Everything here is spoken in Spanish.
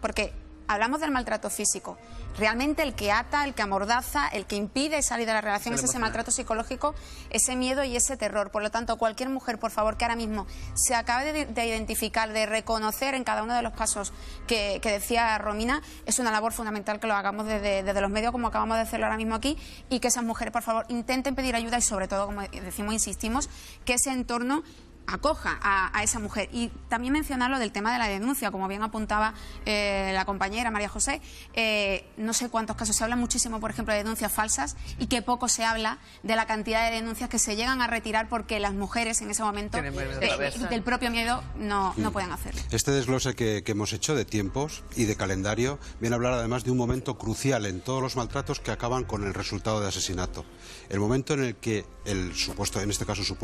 porque hablamos del maltrato físico. Realmente el que ata, el que amordaza, el que impide salir de la relación es ese maltrato psicológico, ese miedo y ese terror. Por lo tanto, cualquier mujer, por favor, que ahora mismo se acabe de, identificar, de reconocer en cada uno de los casos que, decía Romina, es una labor fundamental que lo hagamos desde, desde, los medios, como acabamos de hacerlo ahora mismo aquí, y que esas mujeres, por favor, intenten pedir ayuda y, sobre todo, como decimos, insistimos, que ese entorno acoja a, esa mujer. Y también mencionar lo del tema de la denuncia, como bien apuntaba eh, la compañera María José, eh, no sé cuántos casos, se habla muchísimo, por ejemplo, de denuncias falsas y que poco se habla de la cantidad de denuncias que se llegan a retirar porque las mujeres en ese momento eh, del propio miedo no, no pueden hacerlo. Este desglose que, que, hemos hecho de tiempos y de calendario viene a hablar además de un momento crucial en todos los maltratos que acaban con el resultado de asesinato. El momento en el que el supuesto, en este caso supuesto,